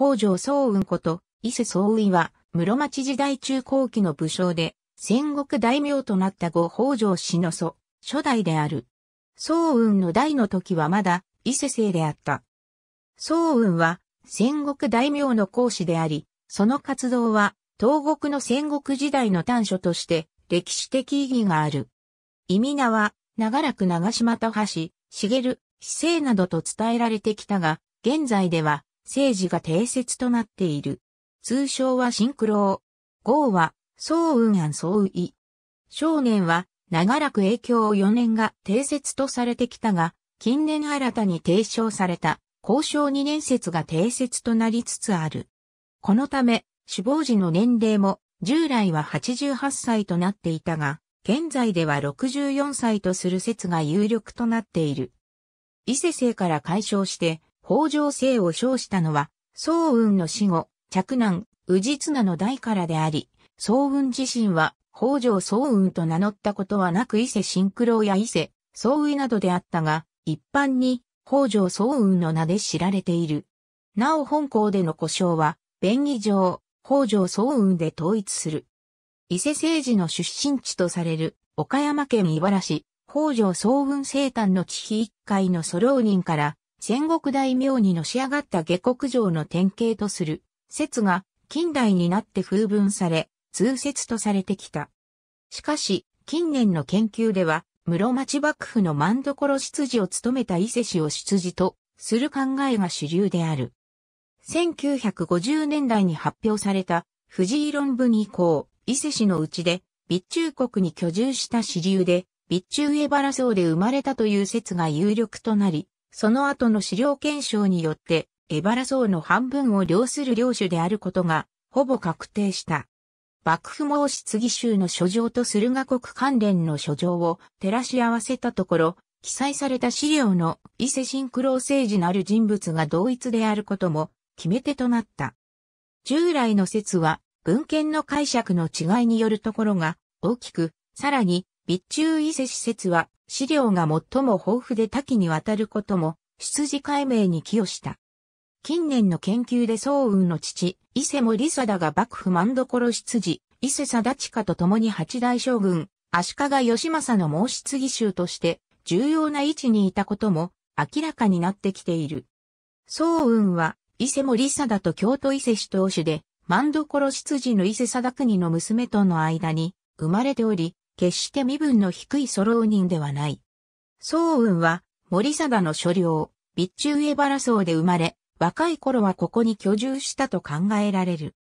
北条早雲こと、伊勢総雲は、室町時代中後期の武将で、戦国大名となった後北条氏の祖、初代である。早雲の代の時はまだ、伊勢姓であった。早雲は、戦国大名の講師であり、その活動は、東国の戦国時代の短所として、歴史的意義がある。意味名は、長らく長島と橋、茂、る、姿勢などと伝えられてきたが、現在では、政治が定説となっている。通称はシンクロー。号は、総運案総意。少年は、長らく影響を4年が定説とされてきたが、近年新たに提唱された、交渉2年説が定説となりつつある。このため、死亡時の年齢も、従来は88歳となっていたが、現在では64歳とする説が有力となっている。伊勢生から解消して、北条姓を称したのは、宗雲の死後、嫡男、治綱の代からであり、宗雲自身は、北条宗雲と名乗ったことはなく伊勢新九郎や伊勢、宗雲などであったが、一般に、北条宗雲の名で知られている。なお本校での故障は、便宜上、北条総雲で統一する。伊勢政治の出身地とされる、岡山県茨城、市、北条総雲生誕の地比一会の祖老人から、戦国大名にのし上がった下国城の典型とする説が近代になって風文され、通説とされてきた。しかし、近年の研究では、室町幕府の万所執事を務めた伊勢氏を執事とする考えが主流である。1950年代に発表された藤井論文以降、伊勢氏のうちで、備中国に居住した支流で、備中上原荘で生まれたという説が有力となり、その後の資料検証によって、エバラ層の半分を領する領主であることが、ほぼ確定した。幕府も質疑州の書状と駿河国関連の書状を照らし合わせたところ、記載された資料の伊勢神九郎政治なる人物が同一であることも決め手となった。従来の説は文献の解釈の違いによるところが大きく、さらに備中伊勢施設は資料が最も豊富で多岐にわたることも出自解明に寄与した。近年の研究で宗雲の父、伊勢森貞が幕府万所出自、伊勢貞親と共に八大将軍、足利義政の申し継衆として重要な位置にいたことも明らかになってきている。宗雲は伊勢森貞と京都伊勢市当主で、万所出自の伊勢貞国の娘との間に生まれており、決して身分の低いソロー人ではない。宗雲は、森貞の所領、備中エバラ荘で生まれ、若い頃はここに居住したと考えられる。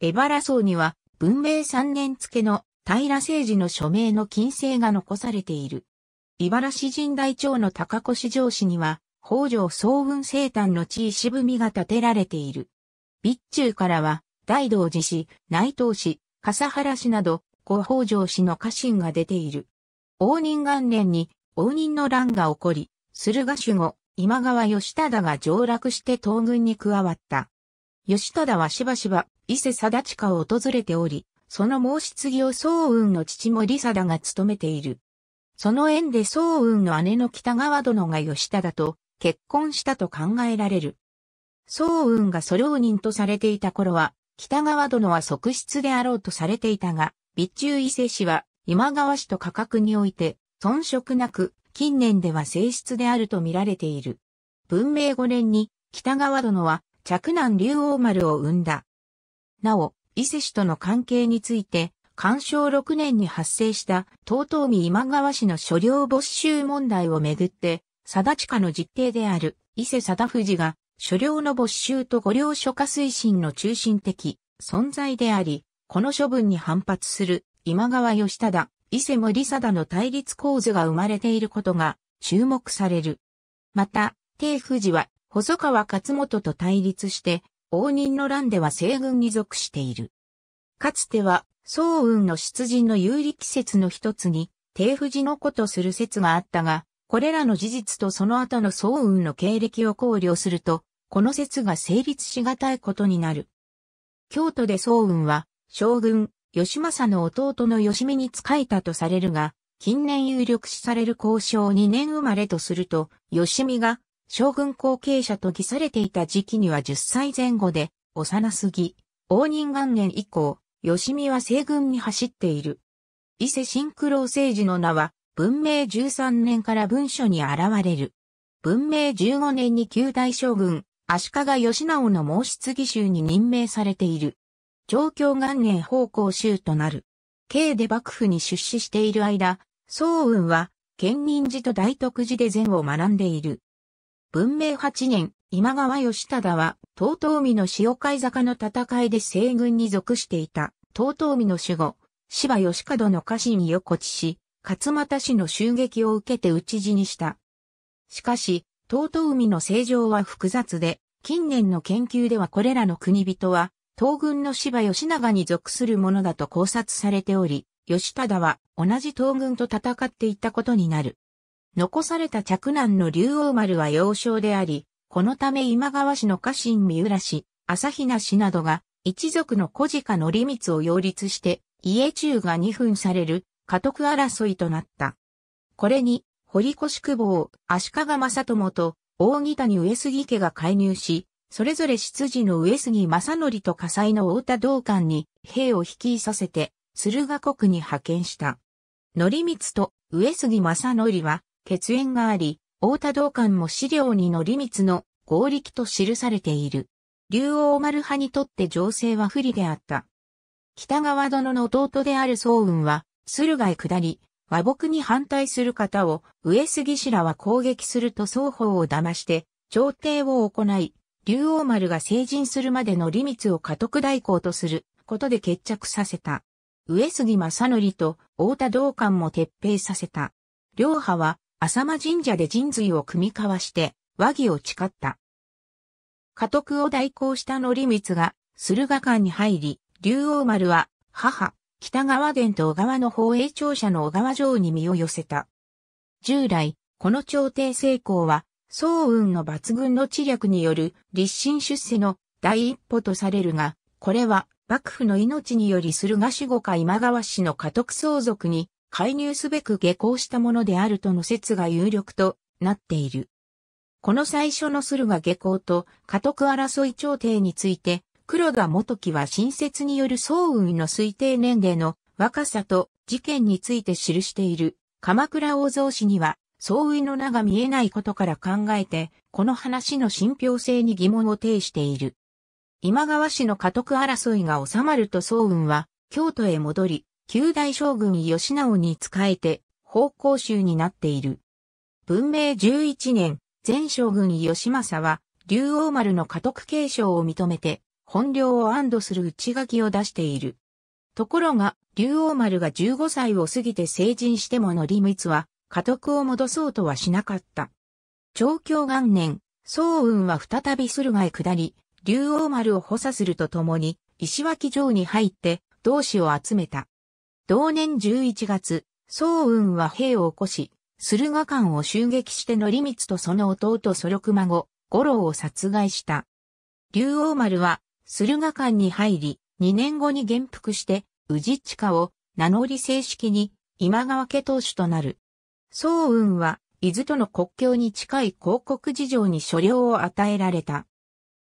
エバラ荘には、文明三年付の平政治の署名の金星が残されている。茨市神大町の高越城市には、北条総雲生誕の地位渋みが建てられている。備中からは、大道寺市、内藤市、笠原市など、後北条氏の家臣が出ている。応仁元年に応仁の乱が起こり、駿河守護、今川義忠が上洛して東軍に加わった。義忠はしばしば伊勢貞親を訪れており、その申し継ぎを宗雲の父森貞が務めている。その縁で宗雲の姉の北川殿が義忠と結婚したと考えられる。宗雲が素領人とされていた頃は、北川殿は側室であろうとされていたが、備中伊勢市は今川市と価格において遜色なく近年では性質であると見られている。文明5年に北川殿は嫡男竜王丸を生んだ。なお、伊勢市との関係について、干渉6年に発生した遠江今川氏の所領没収問題をめぐって、定地下の実定である伊勢富藤が所領の没収と御領書化推進の中心的存在であり、この処分に反発する今川義忠、伊勢森貞の対立構図が生まれていることが注目される。また、帝富士は細川勝元と対立して、応仁の乱では西軍に属している。かつては、宋雲の出陣の有力説の一つに、帝富士の子とする説があったが、これらの事実とその後の宋雲の経歴を考慮すると、この説が成立しがたいことになる。京都で宋雲は、将軍、義政の弟の義美に仕えたとされるが、近年有力視される交渉2年生まれとすると、義美が将軍後継者と義されていた時期には10歳前後で、幼すぎ、応仁元年以降、義美は西軍に走っている。伊勢新九郎政治の名は、文明13年から文書に現れる。文明15年に旧大将軍、足利義直の申し継ぎ衆に任命されている。状京元年方向州となる。慶で幕府に出資している間、宋雲は、建仁寺と大徳寺で禅を学んでいる。文明8年、今川義忠は、東東海の塩貝坂の戦いで西軍に属していた、東東海の守護、芝義門の家臣に横地し、勝又氏の襲撃を受けて討ち死にした。しかし、東東海の政情は複雑で、近年の研究ではこれらの国人は、東軍の芝義長に属するものだと考察されており、義忠は同じ東軍と戦っていたことになる。残された嫡男の竜王丸は幼少であり、このため今川氏の家臣三浦氏、朝比奈氏などが、一族の小鹿の利光を擁立して、家中が二分される、家督争いとなった。これに、堀越久保、足利正友と、大木谷上杉家が介入し、それぞれ執事の上杉正則と火災の太田道館に兵を率いさせて、駿河国に派遣した。則光と上杉正則は血縁があり、太田道館も資料に則光の合力と記されている。竜王丸派にとって情勢は不利であった。北川殿の弟である宗雲は、駿河へ下り、和睦に反対する方を上杉氏らは攻撃すると双方を騙して、朝廷を行い、竜王丸が成人するまでの利密を家督代行とすることで決着させた。上杉正則と太田道館も撤兵させた。両派は浅間神社で神髄を組み交わして和議を誓った。家督を代行した則光が駿河館に入り、竜王丸は母、北川源と小川の宝永庁舎の小川城に身を寄せた。従来、この朝廷成功は総運の抜群の知略による立身出世の第一歩とされるが、これは幕府の命により駿河守護か今川氏の家督相続に介入すべく下校したものであるとの説が有力となっている。この最初の駿河下校と家督争い調停について、黒田元樹は新説による総運の推定年齢の若さと事件について記している鎌倉大蔵氏には相違の名が見えないことから考えて、この話の信憑性に疑問を呈している。今川氏の家督争いが収まると早雲は、京都へ戻り、旧大将軍吉直に仕えて、奉公衆になっている。文明11年、前将軍吉政は、竜王丸の家督継承を認めて、本領を安堵する内書きを出している。ところが、竜王丸が15歳を過ぎて成人しても則光は、家督を戻そうとはしなかった。長教元年、早雲は再び駿河へ下り、竜王丸を補佐するとともに、石脇城に入って、同志を集めた。同年11月、早雲は兵を起こし、駿河館を襲撃してり光とその弟ソロク孫、五郎を殺害した。竜王丸は、駿河館に入り、2年後に元服して、宇治地下を名乗り正式に今川家当主となる。早雲は、伊豆との国境に近い広告事情に所領を与えられた。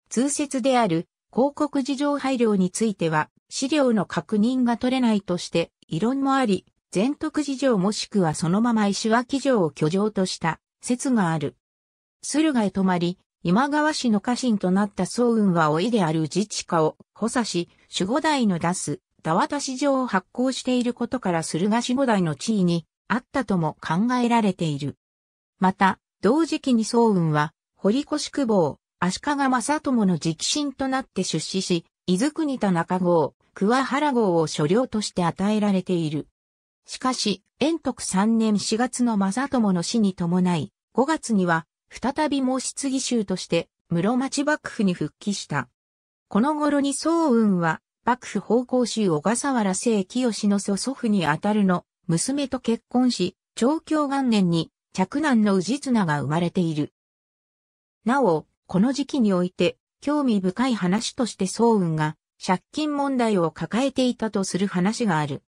通説である広告事情配慮については、資料の確認が取れないとして、異論もあり、全徳事情もしくはそのまま石脇城を居城とした説がある。駿河へ泊まり、今川氏の家臣となった早雲は老いである自治家を補佐し、守護代の出す、田渡し城を発行していることから駿河守護代の地位にあったとも考えられている。また、同時期に宗雲は、堀越久保、足利正友の直進となって出資し、伊豆国田中郷、桑原郷を所領として与えられている。しかし、延徳3年4月の正友の死に伴い、5月には、再び申し継ぎ衆として、室町幕府に復帰した。この頃に宗雲は、幕府奉公衆小笠原清清の祖祖父にあたるの娘と結婚し、長教元年に着男の氏綱が生まれている。なお、この時期において、興味深い話として早雲が借金問題を抱えていたとする話がある。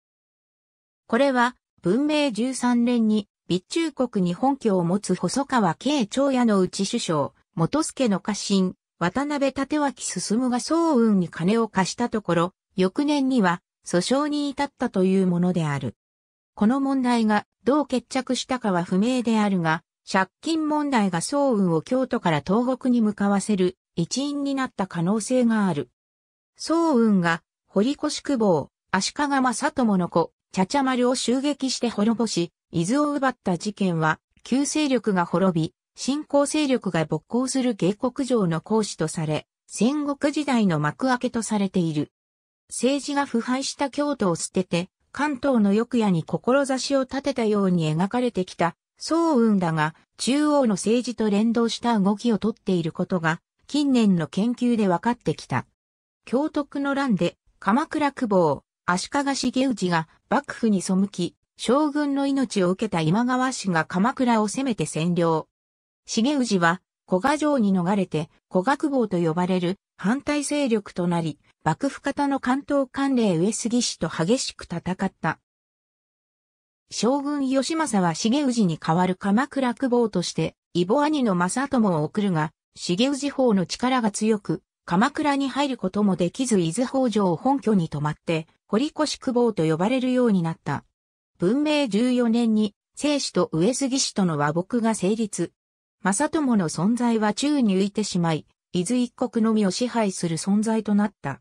これは、文明13年に、備中国に本拠を持つ細川慶長屋の内首相、元助の家臣、渡辺立脇進が早雲に金を貸したところ、翌年には訴訟に至ったというものである。この問題がどう決着したかは不明であるが、借金問題が総運を京都から東北に向かわせる一因になった可能性がある。総運が堀越久保、足利正友の子、茶々丸を襲撃して滅ぼし、伊豆を奪った事件は、旧勢力が滅び、新興勢力が勃興する芸国城の講師とされ、戦国時代の幕開けとされている。政治が腐敗した京都を捨てて、関東の翌夜に志を立てたように描かれてきた、早雲だが、中央の政治と連動した動きをとっていることが、近年の研究で分かってきた。京徳の乱で、鎌倉久保、足利茂氏が幕府に背き、将軍の命を受けた今川氏が鎌倉を攻めて占領。重氏は、古賀城に逃れて、古賀久保と呼ばれる反対勢力となり、幕府方の関東官令上杉氏と激しく戦った。将軍義政は重氏に代わる鎌倉久保として、異母兄の正友を送るが、重氏法の力が強く、鎌倉に入ることもできず伊豆北条を本拠に泊まって、堀越久保と呼ばれるようになった。文明14年に、聖氏と上杉氏との和睦が成立。正友の存在は宙に浮いてしまい、伊豆一国のみを支配する存在となった。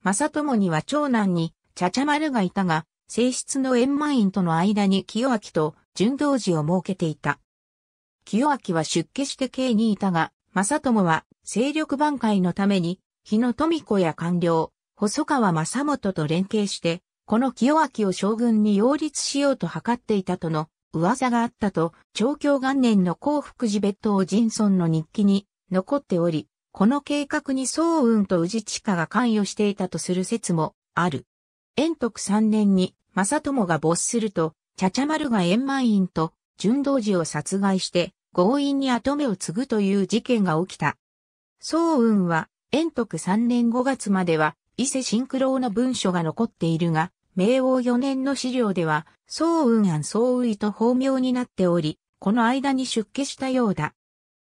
正友には長男に、茶々丸がいたが、正室の円満院との間に清明と順道寺を設けていた。清明は出家して京にいたが、正友は勢力挽回のために、日野富子や官僚、細川正元と連携して、この清明を将軍に擁立しようと図っていたとの噂があったと、長教元年の幸福寺別当人村の日記に残っており、この計画に総雲と宇治地下が関与していたとする説もある。延徳3年に正友が没すると、茶々丸が円満院と順道寺を殺害して強引に後目を継ぐという事件が起きた。総雲は延徳3年5月までは伊勢新九郎の文書が残っているが、明王4年の資料では、総雲案宋宇と法名になっており、この間に出家したようだ。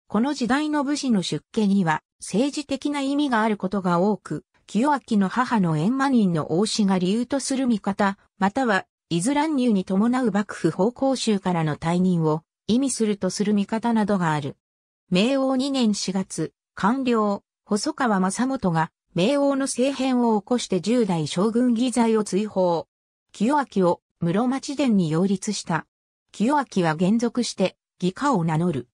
この時代の武士の出家には、政治的な意味があることが多く、清明の母の円魔人の王子が理由とする見方、または、伊豆乱入に伴う幕府方向州からの退任を意味するとする見方などがある。明王2年4月、官僚、細川正元が、明王の政変を起こして10代将軍義罪を追放。清明を室町殿に擁立した。清明は原属して、義家を名乗る。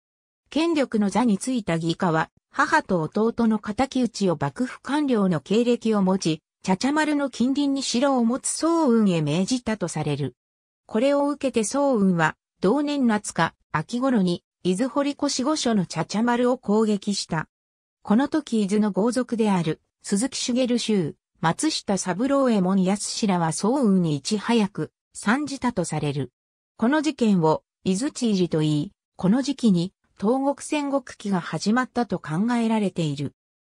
権力の座についた義家は、母と弟の敵討ちを幕府官僚の経歴を持ち、茶々丸の近隣に城を持つ早雲へ命じたとされる。これを受けて早雲は、同年夏か秋頃に、伊豆堀越御所の茶々丸を攻撃した。この時伊豆の豪族である、鈴木茂州、松下三郎衛門康らは早雲にいち早く、参じたとされる。この事件を、伊豆知事と言い、この時期に、東国戦国期が始まったと考えられている。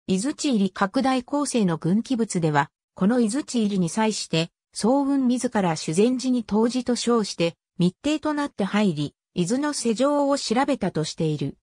伊豆地入拡大構成の軍記物では、この伊豆地入に際して、総運自ら修善寺に当時と称して、密偵となって入り、伊豆の世情を調べたとしている。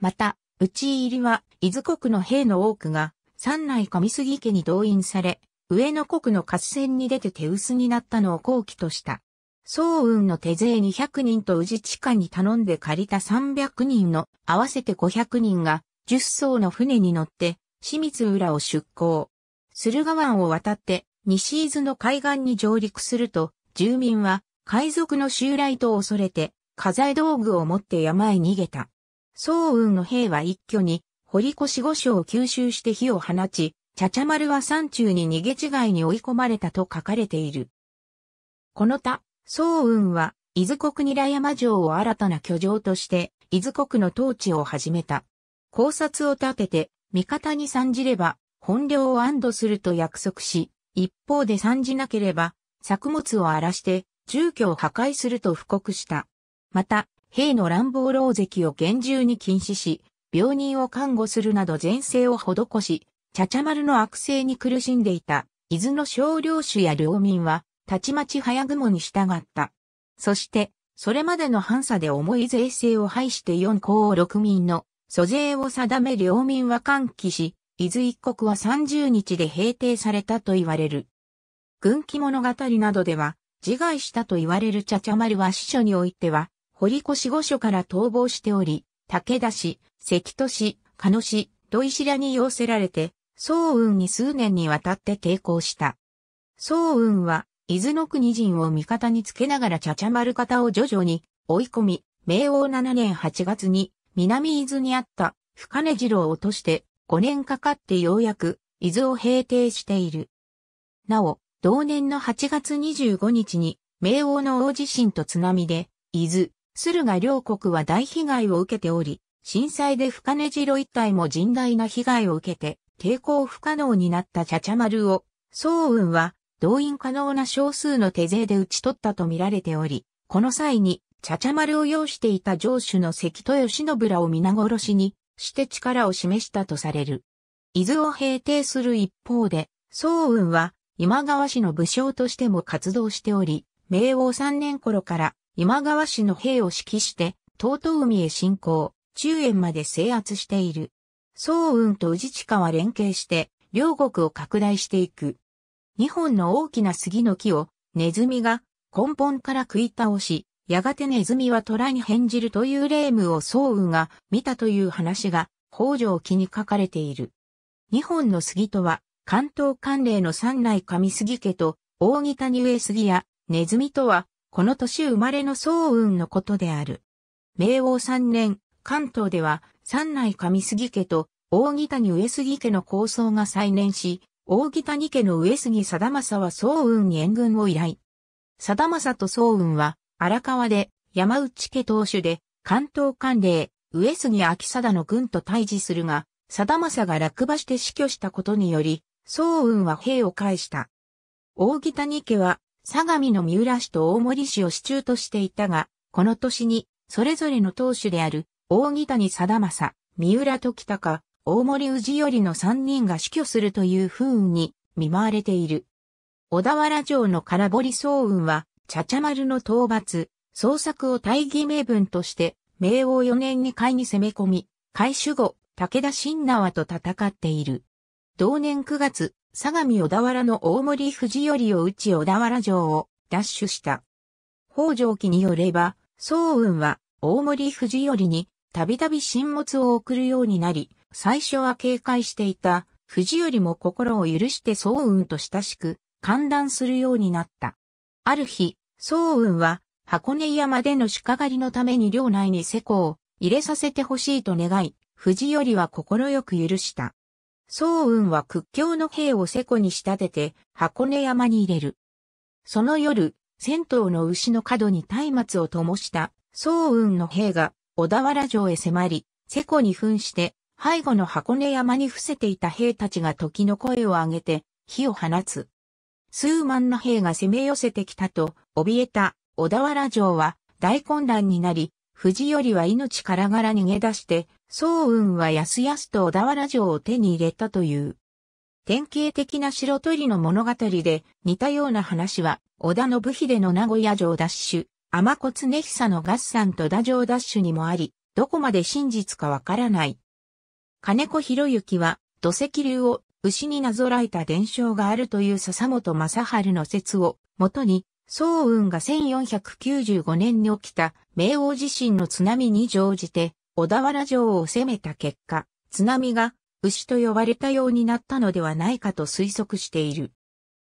また、内入りは、伊豆国の兵の多くが、三内上杉家に動員され、上野国の合戦に出て手薄になったのを後期とした。総運の手勢200人と宇治地下に頼んで借りた300人の合わせて500人が10艘の船に乗って清水浦を出港。駿河湾を渡って西伊豆の海岸に上陸すると住民は海賊の襲来と恐れて家財道具を持って山へ逃げた。総運の兵は一挙に堀越御所を吸収して火を放ち、茶々丸は山中に逃げ違いに追い込まれたと書かれている。この他、早雲は、伊豆国韮山城を新たな居城として、伊豆国の統治を始めた。考察を立てて、味方に参じれば、本領を安堵すると約束し、一方で参じなければ、作物を荒らして、住居を破壊すると布告した。また、兵の乱暴狼藉を厳重に禁止し、病人を看護するなど前世を施し、茶々丸の悪性に苦しんでいた、伊豆の少領主や領民は、たちまち早雲に従った。そして、それまでの反差で重い税制を排して四公六民の租税を定め領民は歓喜し、伊豆一国は30日で平定されたと言われる。軍記物語などでは、自害したと言われる茶々丸は司書においては、堀越御所から逃亡しており、武田氏、関戸氏、鹿野氏、土石氏らに要せられて、総雲に数年にわたって抵抗した。宗雲は、伊豆の国人を味方につけながら茶々丸方を徐々に追い込み、明王7年8月に南伊豆にあった深根郎を落として5年かかってようやく伊豆を平定している。なお、同年の8月25日に明王の大地震と津波で伊豆、駿河両国は大被害を受けており、震災で深根郎一帯も甚大な被害を受けて、抵抗不可能になった茶々丸を、総雲は動員可能な少数の手勢で討ち取ったと見られており、この際に、茶々丸を要していた城主の関豊信らを皆殺しにして力を示したとされる。伊豆を平定する一方で、宋雲は今川氏の武将としても活動しており、明王三年頃から今川氏の兵を指揮して、東東海へ進行、中園まで制圧している。宋雲と宇治地下は連携して、両国を拡大していく。2本の大きな杉の木をネズミが根本から食い倒し、やがてネズミは虎に変じるという霊夢を宗雨が見たという話が北条記に書かれている。日本の杉とは、関東関連の三内上杉家と大木谷上杉やネズミとは、この年生まれの宗運のことである。明王三年、関東では三内上杉家と大木谷上杉家の構想が再燃し、大木谷家の上杉貞政は宗雲に援軍を依頼。貞政と宗雲は荒川で山内家当主で関東官令上杉秋貞の軍と対峙するが、貞政が落馬して死去したことにより、宗雲は兵を返した。大木谷家は相模の三浦市と大森市を支柱としていたが、この年にそれぞれの当主である大木谷貞政、三浦時高、大森氏よりの3人が死去するという風雲に見舞われている。小田原城の空堀総雲は、茶々丸の討伐、捜索を大義名分として、明王4年に海に攻め込み、海守後、武田新縄と戦っている。同年9月、相模小田原の大森藤りを打ち小田原城を奪取した。北条記によれば、総雲は大森藤りにたびたび新物を送るようになり、最初は警戒していた、藤よりも心を許して早雲と親しく、観覧するようになった。ある日、早雲は、箱根山での鹿狩りのために領内に世耕を入れさせてほしいと願い、藤よりは心よく許した。早雲は屈強の兵を世耕に仕立てて、箱根山に入れる。その夜、銭湯の牛の角に松明を灯した、早雲の兵が小田原城へ迫り、世耕に噴して、背後の箱根山に伏せていた兵たちが時の声を上げて火を放つ。数万の兵が攻め寄せてきたと、怯えた小田原城は大混乱になり、藤頼は命からがら逃げ出して、宗雲はやすやすと小田原城を手に入れたという。典型的な白鳥の物語で似たような話は、織田信秀の名古屋城奪取、天子根久の合算と打城奪取にもあり、どこまで真実かわからない。金子博之は土石流を牛になぞらえた伝承があるという笹本正春の説をもとに、早雲が1495年に起きた明王地震の津波に乗じて小田原城を攻めた結果、津波が牛と呼ばれたようになったのではないかと推測している。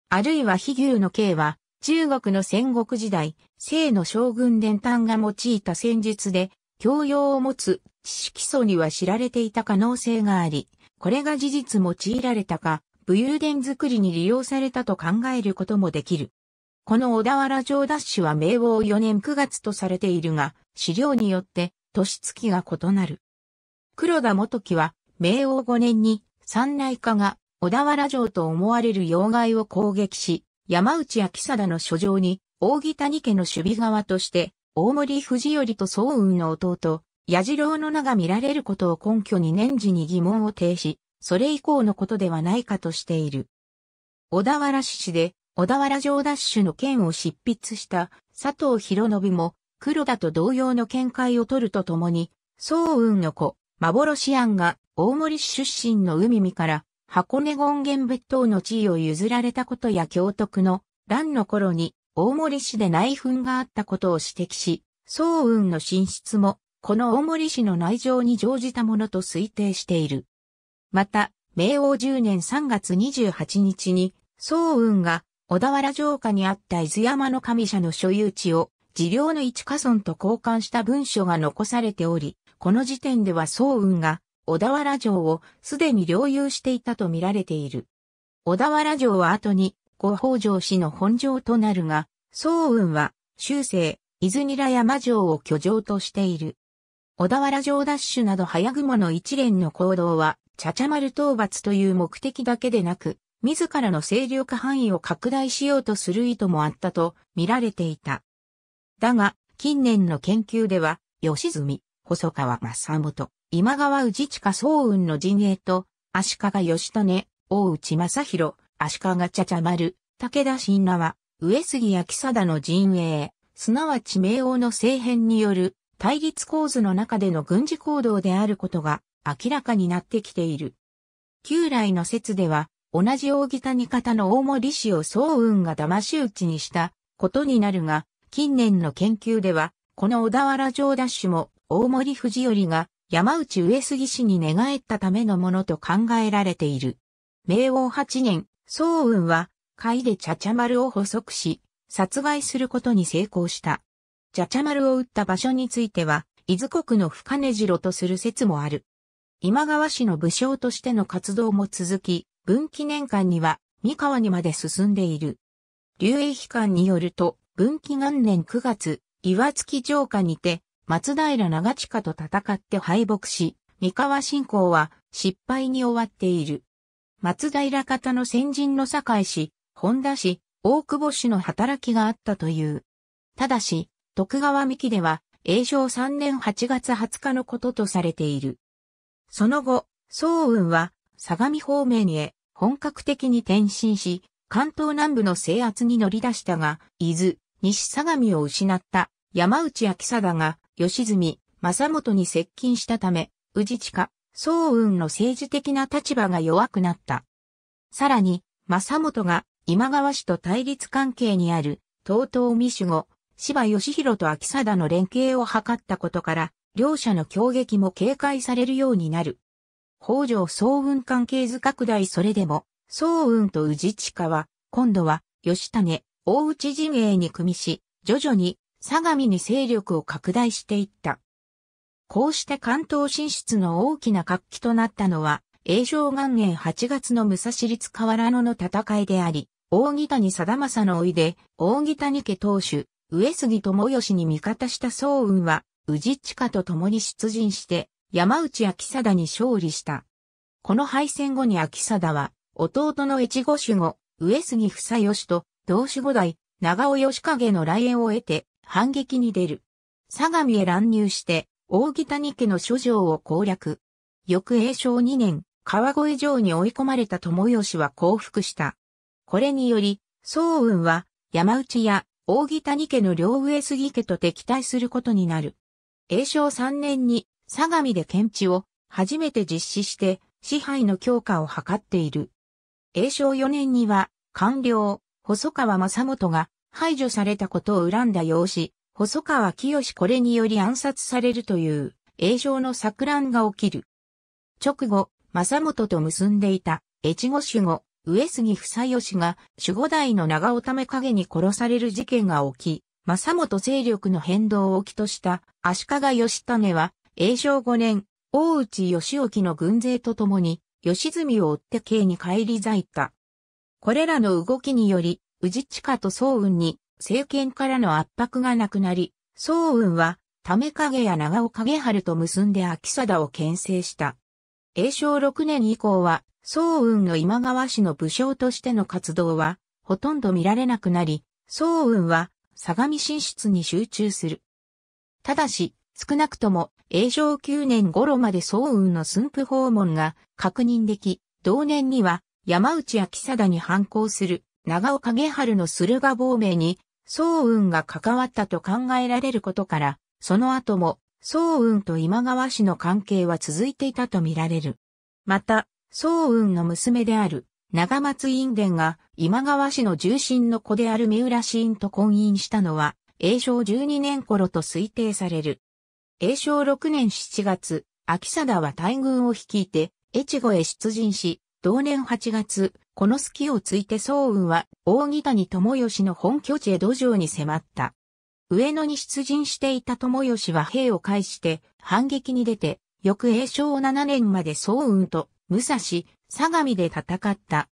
あるいは比牛の刑は中国の戦国時代、清の将軍伝端が用いた戦術で教養を持つ知識素には知られていた可能性があり、これが事実用いられたか、武勇伝作りに利用されたと考えることもできる。この小田原城奪取は明王4年9月とされているが、資料によって年月が異なる。黒田元樹は、明王5年に三内家が小田原城と思われる要害を攻撃し、山内明貞の書状に、大木谷家の守備側として、大森藤頼と総雲の弟、矢次郎の名が見られることを根拠に年次に疑問を呈し、それ以降のことではないかとしている。小田原市で、小田原城奪取の件を執筆した佐藤博信も、黒田と同様の見解を取るとともに、宋雲の子、幻庵が大森市出身の海見から箱根権現別当の地位を譲られたことや京徳の乱の頃に大森市で内紛があったことを指摘し、宋雲の進出もこの大森氏の内情に乗じたものと推定している。また、明王10年3月28日に、宗雲が小田原城下にあった伊豆山の神社の所有地を、治療の一家村と交換した文書が残されており、この時点では宗雲が小田原城をすでに領有していたと見られている。小田原城は後にご北条氏の本城となるが、宗雲は修正、伊豆ニラ山城を居城としている。小田原城ダッシュなど早雲の一連の行動は、茶々丸討伐という目的だけでなく、自らの勢力範囲を拡大しようとする意図もあったと見られていた。だが、近年の研究では、吉住、細川正元、今川氏近総雲の陣営と、足利義種、大内正弘、足利茶々丸、武田信羅は、上杉明貞の陣営、すなわち明王の政変による対立構図の中での軍事行動であることが明らかになってきている。旧来の説では、同じ大木谷方の大森氏を総雲が騙し討ちにしたことになるが、近年の研究では、この小田原城奪取も大森藤頼が山内上杉氏に寝返ったためのものと考えられている。明王八年、総雲は、会で茶々丸を捕捉し、殺害することに成功した。ジャチャ丸を撃った場所については、伊豆国の深根城とする説もある。今川氏の武将としての活動も続き、文記年間には三河にまで進んでいる。流域機関によると、文記元年9月、岩月城下にて、松平長近と戦って敗北し、三河信仰は失敗に終わっている。松平方の先人の堺氏、本田氏、大久保氏の働きがあったという。ただし、徳川三木では、永正3年8月20日のこととされている。その後、宗雲は、相模方面へ本格的に転身し、関東南部の制圧に乗り出したが、伊豆、西相模を失った山内明貞が、吉住、正元に接近したため、宇治地下、宗雲の政治的な立場が弱くなった。さらに、正元が今川氏と対立関係にある、東東未守後、芝義弘と秋貞の連携を図ったことから、両者の攻撃も警戒されるようになる。北条総雲関係図拡大それでも、総雲と宇治地下は、今度は、吉種、大内陣営に組みし、徐々に、相模に勢力を拡大していった。こうして関東進出の大きな活気となったのは、永正元年8月の武蔵立河原野の戦いであり、大木谷貞政のおいで、大木谷家当主、上杉智義に味方した早雲は、宇治地下と共に出陣して、山内明貞に勝利した。この敗戦後に明貞は、弟の越後守護、上杉房義と、同守護代、長尾義景の来園を得て、反撃に出る。相模へ乱入して、大木谷家の諸城を攻略。翌永正2年、川越城に追い込まれた友義は降伏した。これにより、早雲は、山内や大木谷家の両上杉家と敵対することになる。永正3年に相模で検知を初めて実施して支配の強化を図っている。永正4年には官僚、細川正元が排除されたことを恨んだ養子、細川清これにより暗殺されるという永正の錯乱が起きる。直後、正元と結んでいた越後守護、上杉房義が守護代の長尾め影に殺される事件が起き、正元勢力の変動を起とした足利義種は、永正5年、大内義興の軍勢と共に、義澄を追って京に帰り咲いた。これらの動きにより、宇治地下と宗雲に政権からの圧迫がなくなり、宗雲は、め影や長尾影春と結んで秋貞を牽制した。永正6年以降は、宋雲の今川氏の武将としての活動は、ほとんど見られなくなり、宋雲は、相模進出に集中する。ただし、少なくとも、永正9年頃まで宋雲の駿府訪問が確認でき、同年には、山内秋貞に反抗する、長尾影春の駿河亡命に、宋雲が関わったと考えられることから、その後も、宋雲と今川氏の関係は続いていたとみられる。また、宋雲の娘である長松院伝が今川氏の重臣の子である三浦氏院と婚姻したのは永正12年頃と推定される。永正6年7月、秋貞は大軍を率いて越後へ出陣し、同年8月、この隙をついて宋雲は大谷智義の本拠地へ土城に迫った。上野に出陣していた友義は兵を介して反撃に出て、翌永正7年まで宋雲と武蔵、相模で戦った。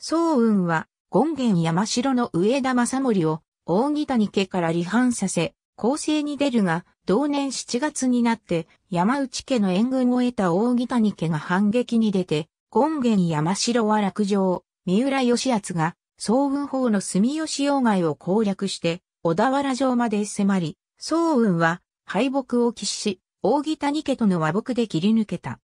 宗雲は、権現山城の上田正森を、大木谷家から離反させ、攻勢に出るが、同年7月になって、山内家の援軍を得た大木谷家が反撃に出て、権現山城は落城、三浦義厚が、総雲法の住吉要害を攻略して、小田原城まで迫り、総雲は敗北を喫し、大木谷家との和睦で切り抜けた。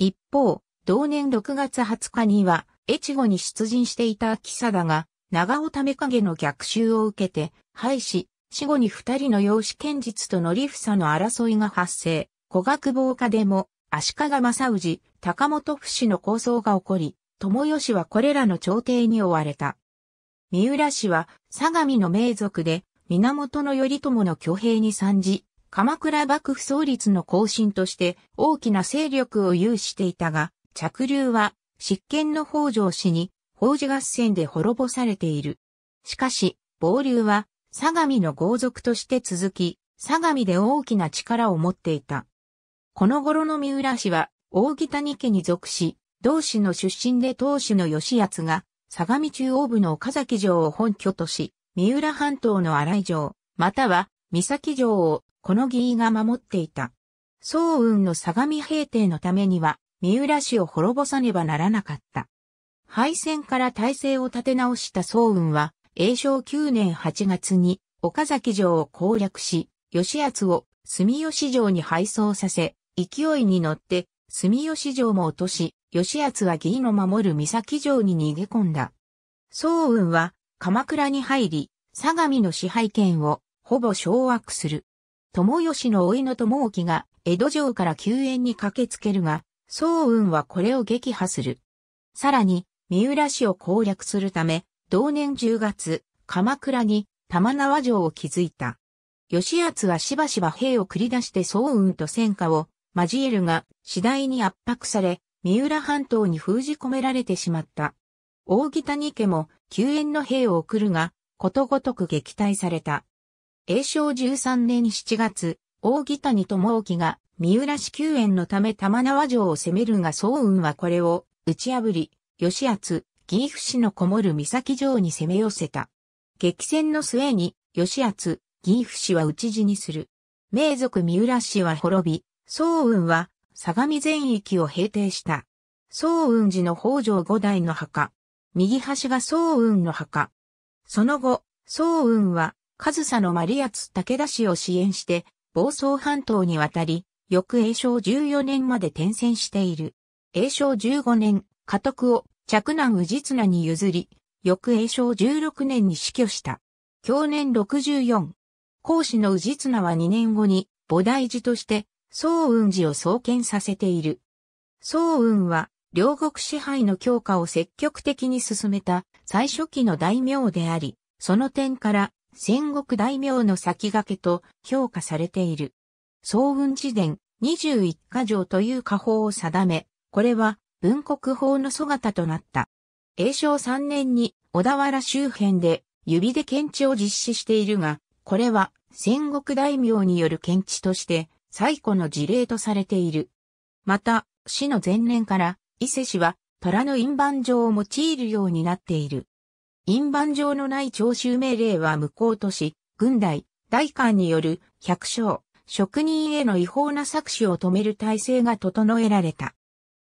一方、同年6月20日には、越後に出陣していた秋貞が、長尾為影の逆襲を受けて、廃止、死後に二人の養子剣術と則りの争いが発生、古学防火でも、足利正氏、高本不死の構想が起こり、友吉はこれらの朝廷に追われた。三浦氏は、相模の名族で、源頼朝の挙兵に参じ、鎌倉幕府創立の後進として大きな勢力を有していたが、着流は執権の北条氏に法事合戦で滅ぼされている。しかし、暴流は相模の豪族として続き、相模で大きな力を持っていた。この頃の三浦氏は大木谷家に属し、同氏の出身で当主の吉奴が、相模中央部の岡崎城を本拠とし、三浦半島の荒井城、または三崎城をこの義医が守っていた。早雲の相模平定のためには、三浦氏を滅ぼさねばならなかった。敗戦から体制を立て直した早雲は、永正9年8月に岡崎城を攻略し、吉厚を住吉城に敗走させ、勢いに乗って住吉城も落とし、吉厚は義の守る三崎城に逃げ込んだ。早雲は鎌倉に入り、相模の支配権をほぼ掌握する。友吉の甥の友興が江戸城から救援に駆けつけるが、早雲はこれを撃破する。さらに、三浦市を攻略するため、同年10月、鎌倉に玉縄城を築いた。吉厚はしばしば兵を繰り出して早雲と戦火を交えるが、次第に圧迫され、三浦半島に封じ込められてしまった。大木谷家も救援の兵を送るが、ことごとく撃退された。永正13年7月、大木谷智興が三浦市救援のため玉縄城を攻めるが総雲はこれを打ち破り、吉厚、岐阜市のこもる三崎城に攻め寄せた。激戦の末に、吉厚、岐阜市は討ち死にする。名族三浦氏は滅び、総雲は相模全域を平定した。総雲寺の北条五代の墓。右端が総雲の墓。その後、総雲は上総のマリアツ武田氏を支援して、房総半島に渡り、翌永正14年まで転戦している。永正15年、家督を嫡男氏綱に譲り、翌永正16年に死去した。去年64。孔子の氏綱は2年後に、菩提寺として、宋雲寺を創建させている。宋雲は、両国支配の強化を積極的に進めた最初期の大名であり、その点から戦国大名の先駆けと評価されている。総運寺伝21箇条という家法を定め、これは文国法の祖型となった。永正3年に小田原周辺で指で検知を実施しているが、これは戦国大名による検知として最古の事例とされている。また、死の前年から伊勢氏は虎の印判状を用いるようになっている。印判状のない徴収命令は無効とし、軍代、大官による百姓、職人への違法な搾取を止める体制が整えられた。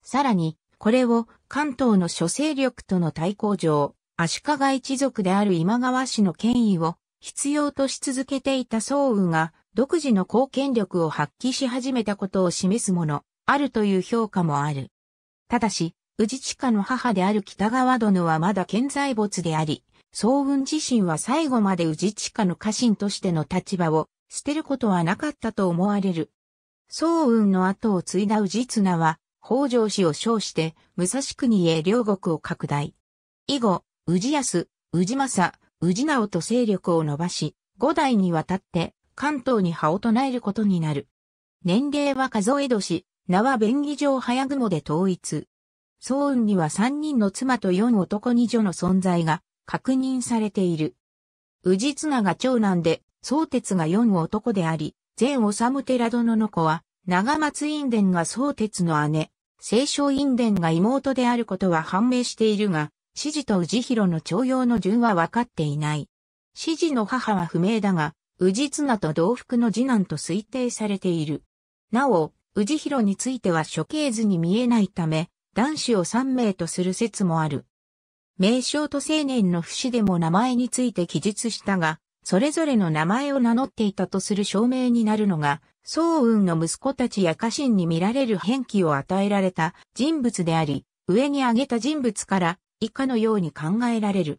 さらに、これを関東の諸勢力との対抗上、足利一族である今川氏の権威を必要とし続けていた総雨が独自の貢献力を発揮し始めたことを示すもの、あるという評価もある。ただし、宇治地下の母である北川殿はまだ健在没であり、早雲自身は最後まで宇治地下の家臣としての立場を捨てることはなかったと思われる。早雲の後を継いだ宇治綱は、北条氏を称して、武蔵国へ両国を拡大。以後、宇治安、宇治政、宇治直と勢力を伸ばし、五代にわたって関東に葉を唱えることになる。年齢は数え年、名は便宜上早雲で統一。早運には三人の妻と四男二女の存在が確認されている。治綱が長男で、宗鉄が四男であり、前治寺殿の子は、長松院伝が宗鉄の姉、清少院伝が妹であることは判明しているが、指示と治広の徴用の順は分かっていない。指示の母は不明だが、治綱と同福の次男と推定されている。なお、氏広については処刑図に見えないため、男子を3名とする説もある。名称と青年の不死でも名前について記述したが、それぞれの名前を名乗っていたとする証明になるのが、宋雲の息子たちや家臣に見られる変記を与えられた人物であり、上に挙げた人物から以下のように考えられる。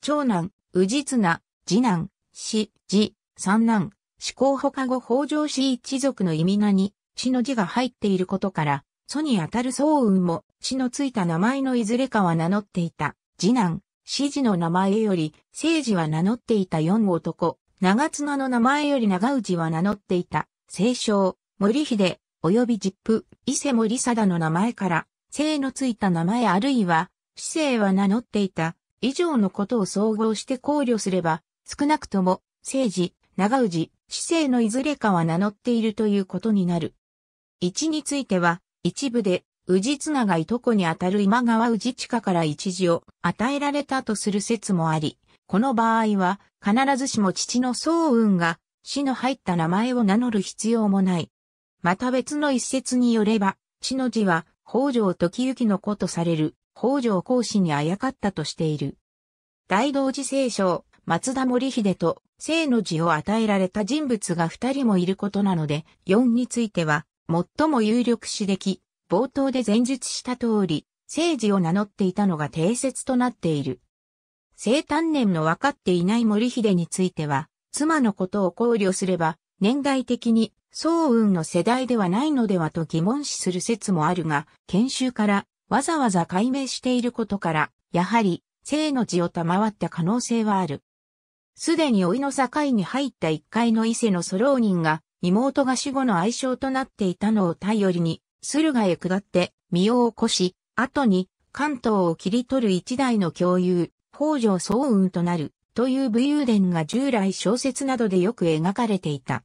長男、氏綱、次男、死、次、三男、思考かご法上死一族の意味名に、死の字が入っていることから、祖にあたる宗運も、死のついた名前のいずれかは名乗っていた。次男、指示の名前より、聖治は名乗っていた四男、長綱の名前より長氏は名乗っていた、清少、森秀、及び実父、伊勢森貞の名前から、姓のついた名前あるいは、市姓は名乗っていた、以上のことを総合して考慮すれば、少なくとも、聖治、長氏、市姓のいずれかは名乗っているということになる。一については、一部で、宇治綱がいとこにあたる今川地下から一時を与えられたとする説もあり、この場合は必ずしも父の宗雲が死の入った名前を名乗る必要もない。また別の一説によれば、地の字は北条時行の子とされる北条孔子にあやかったとしている。大道寺聖書、松田森秀と聖の字を与えられた人物が二人もいることなので、四については最も有力史的、冒頭で前述した通り、聖治を名乗っていたのが定説となっている。生誕年の分かっていない森秀については、妻のことを考慮すれば、年代的に、宗雲の世代ではないのではと疑問視する説もあるが、研修からわざわざ解明していることから、やはり、生の字を賜った可能性はある。すでに老いの境に入った一階の伊勢のソロー人が、妹が死後の愛称となっていたのを頼りに、駿河へ下って、身を起こし、後に、関東を切り取る一代の共有、北条早雲となる、という武勇伝が従来小説などでよく描かれていた。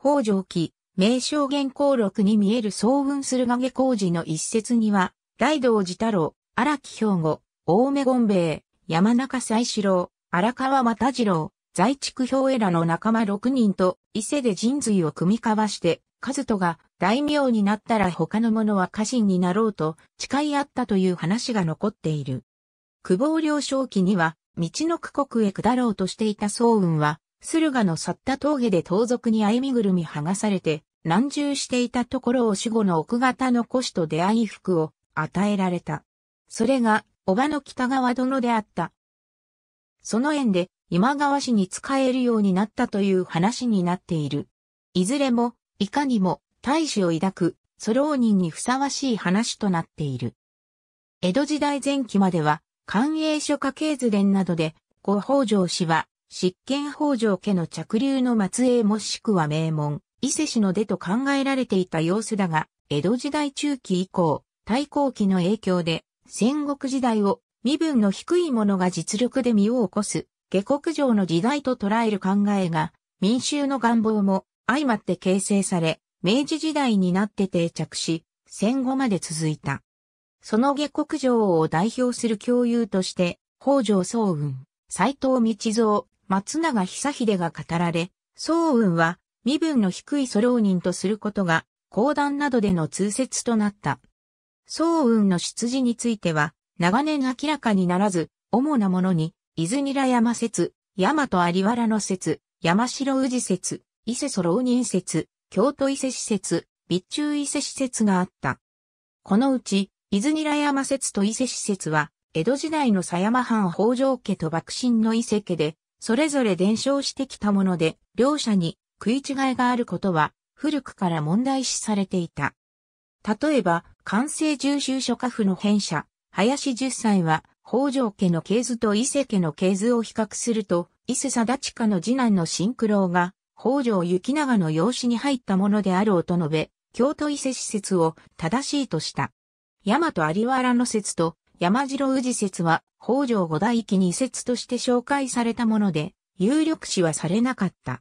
北条記、名称原稿録に見える早雲駿河下工事の一節には、大道寺太郎、荒木兵庫、大目権兵衛、山中西四郎、荒川又次郎、在築兵衛らの仲間6人と、伊勢で神髄を組み交わして、和人が大名になったら他の者は家臣になろうと誓い合ったという話が残っている。久保領正期には、道の区国へ下ろうとしていた早雲は、駿河の去った峠で盗賊に歩みぐるみ剥がされて、難重していたところを死後の奥方の腰と出会い服を与えられた。それが、叔母の北川殿であった。その縁で、今川氏に仕えるようになったという話になっている。いずれも、いかにも、大使を抱く、ソロー人にふさわしい話となっている。江戸時代前期までは、官営書家系図伝などで、ご北条氏は、執権北条家の着流の末裔もしくは名門、伊勢氏の出と考えられていた様子だが、江戸時代中期以降、大公期の影響で、戦国時代を身分の低い者が実力で身を起こす下国上の時代と捉える考えが、民衆の願望も相まって形成され、明治時代になって定着し、戦後まで続いた。その下国上を代表する教友として、北条早雲、斎藤道蔵、松永久秀が語られ、早雲は身分の低い素浪人とすることが、講談などでの通説となった。早雲の出自については、長年明らかにならず、主なものに、伊豆ニ山説、大和有原の説、山城宇治説、伊勢ソロ人説、京都伊勢施設、備中伊勢施設があった。このうち、伊豆ニ山説と伊勢施設は、江戸時代の狭山藩北条家と幕臣の伊勢家で、それぞれ伝承してきたもので、両者に食い違いがあることは、古くから問題視されていた。例えば、関西重修書家府の編者、林十歳は、北条家の系図と伊勢家の系図を比較すると、伊勢貞親の次男の新九郎が、北条行長の養子に入ったものであろうと述べ、京都伊勢施設を正しいとした。大和有原の説と山城宇治説は北条五代記に説として紹介されたもので、有力視はされなかった。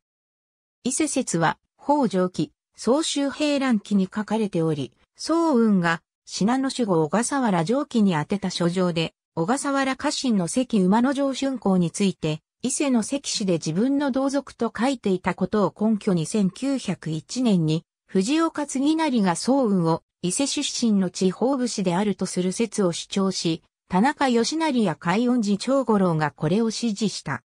伊勢説は北条記、総集平乱記に書かれており、総雲が信濃守護小笠原上記に宛てた書状で、小笠原家臣の関馬の上春光について、伊勢の関市で自分の同族と書いていたことを根拠に1901年に、藤岡継成が総運を伊勢出身の地方武士であるとする説を主張し、田中義成や海音寺長五郎がこれを支持した。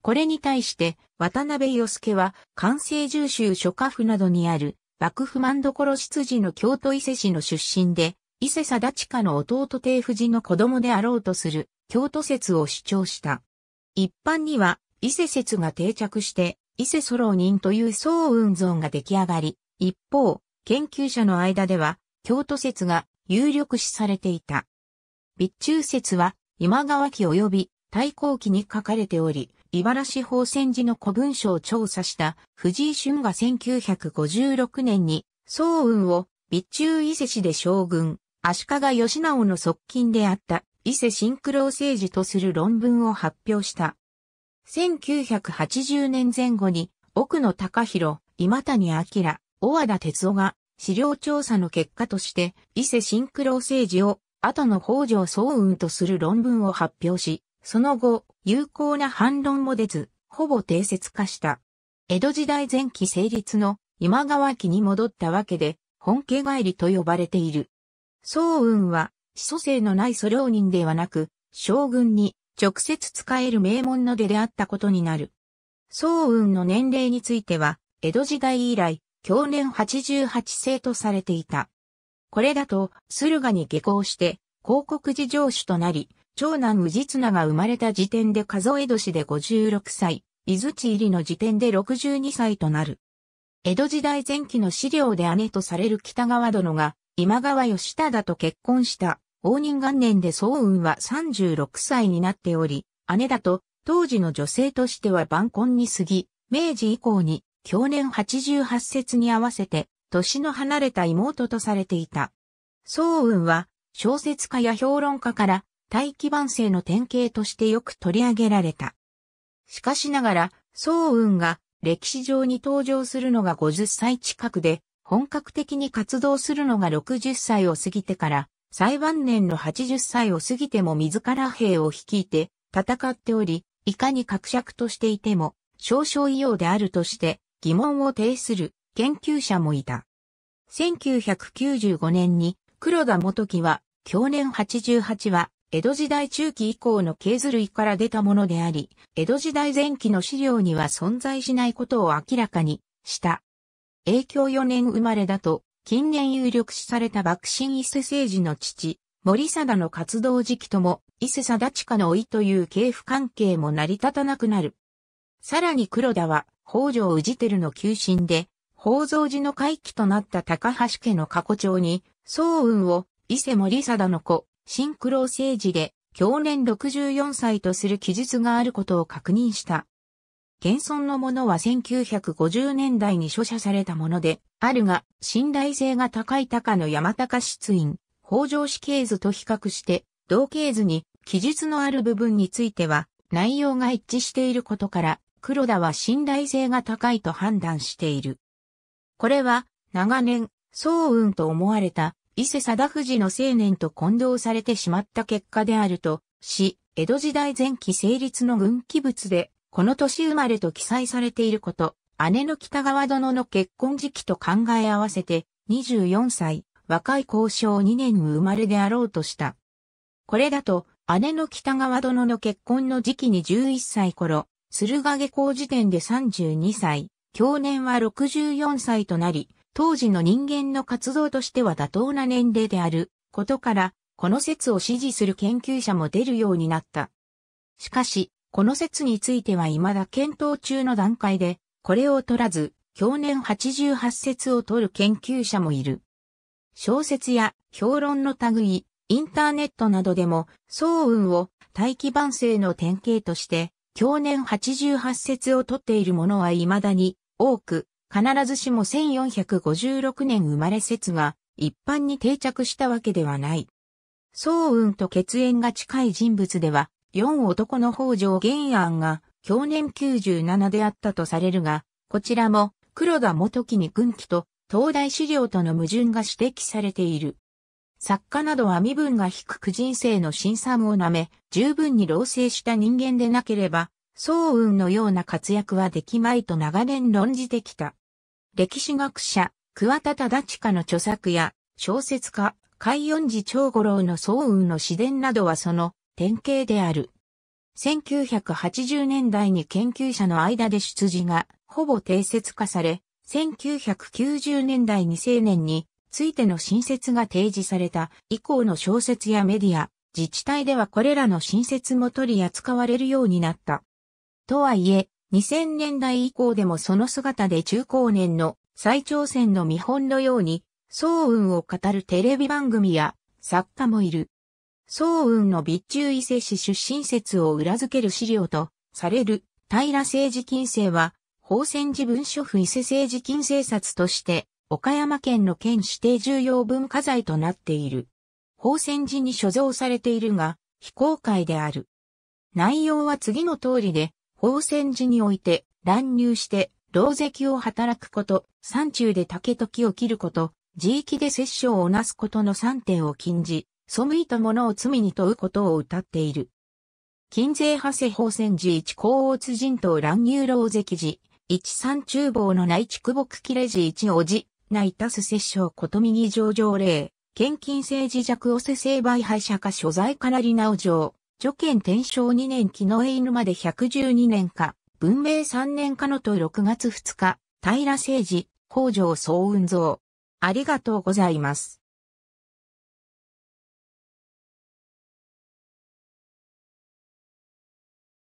これに対して、渡辺義介は、関西重州諸家府などにある、幕府万所執事の京都伊勢市の出身で、伊勢貞親の弟帝人の子供であろうとする京都説を主張した。一般には伊勢説が定着して、伊勢ソロ人という総雲像が出来上がり、一方、研究者の間では、京都説が有力視されていた。備中説は、今川期及び太閤期に書かれており、茨市宝泉寺の古文書を調査した藤井春が1956年に、総雲を備中伊勢市で将軍、足利義直の側近であった伊勢シンクロ政治とする論文を発表した。1980年前後に奥野隆弘、今谷明、小和田哲夫が資料調査の結果として伊勢シンクロ政治を後の北条早雲とする論文を発表し、その後、有効な反論も出ず、ほぼ定説化した。江戸時代前期成立の今川期に戻ったわけで、本家帰りと呼ばれている。宋雲は、始祖性のない素領人ではなく、将軍に直接使える名門の出であったことになる。宋雲の年齢については、江戸時代以来、去年88世とされていた。これだと、駿河に下校して、広告寺城主となり、長男宇治綱が生まれた時点で数え年で56歳、伊豆地入りの時点で62歳となる。江戸時代前期の資料で姉とされる北川殿が、今川義忠と結婚した応仁元年で宗雲は36歳になっており、姉だと当時の女性としては晩婚に過ぎ、明治以降に去年88節に合わせて年の離れた妹とされていた。宗雲は小説家や評論家から大器晩成の典型としてよく取り上げられた。しかしながら、総運が歴史上に登場するのが50歳近くで、本格的に活動するのが60歳を過ぎてから、最晩年の80歳を過ぎても自ら兵を率いて戦っており、いかに格尺としていても、少々異様であるとして疑問を呈する研究者もいた。1995年に黒田元木は、去年88は、江戸時代中期以降の経図類から出たものであり、江戸時代前期の資料には存在しないことを明らかにした。影響4年生まれだと、近年有力視された幕臣伊勢政治の父、森貞の活動時期とも、伊勢貞地下の老という系譜関係も成り立たなくなる。さらに黒田は、北条氏照の急進で、宝蔵寺の回帰となった高橋家の過去帳に、宗雲を伊勢森貞の子、新黒政治で、去年64歳とする記述があることを確認した。現存のものは1950年代に書写されたもので、あるが、信頼性が高い高野山高出院、北条氏系図と比較して、同系図に記述のある部分については、内容が一致していることから、黒田は信頼性が高いと判断している。これは、長年、総運と思われた、伊勢貞藤の青年と混同されてしまった結果であると、し、江戸時代前期成立の軍記物で、この年生まれと記載されていること、姉の北川殿の結婚時期と考え合わせて、24歳、若い交渉2年生まれであろうとした。これだと、姉の北川殿の結婚の時期に11歳頃、駿河下校時点で32歳、去年は64歳となり、当時の人間の活動としては妥当な年齢であることから、この説を支持する研究者も出るようになった。しかし、この説については未だ検討中の段階で、これを取らず、去年88説を取る研究者もいる。小説や評論の類、インターネットなどでも、総運を大気晩成の典型として、去年88節を取っている者はは未だに多く、必ずしも1456年生まれ説が一般に定着したわけではない。総運と血縁が近い人物では、4男の北条玄安が、去年97であったとされるが、こちらも、黒田元記に軍旗と、東大資料との矛盾が指摘されている。作家などは身分が低く人生の辛酸をなめ、十分に老成した人間でなければ、総運のような活躍はできまいと長年論じてきた。歴史学者、桑田忠家の著作や、小説家、海四寺長五郎の総運の詩伝などはその典型である。1980年代に研究者の間で出自がほぼ定説化され、1990年代に青年についての新説が提示された以降の小説やメディア、自治体ではこれらの新説も取り扱われるようになった。とはいえ、2000年代以降でもその姿で中高年の再挑戦の見本のように、総運を語るテレビ番組や作家もいる。宋雲の備中伊勢氏出身説を裏付ける資料とされる平政治金星は、宝泉寺文書府伊勢政治金星札として、岡山県の県指定重要文化財となっている。宝泉寺に所蔵されているが、非公開である。内容は次の通りで、宝泉寺において乱入して、牢石を働くこと、山中で竹時を切ること、地域で摂政をなすことの3点を禁じ、背いた者を罪に問うことを歌っている。金税派世法戦時一高王津人頭乱入老石寺、一三厨房の内地木切れ寺一おじ、内多す摂政こと右上条例、献金政治弱おせ成敗敗者か所在からりなお上、除権天正二年木の絵犬まで百十二年か、文明三年かのと六月二日、平政治、北条総運蔵。ありがとうございます。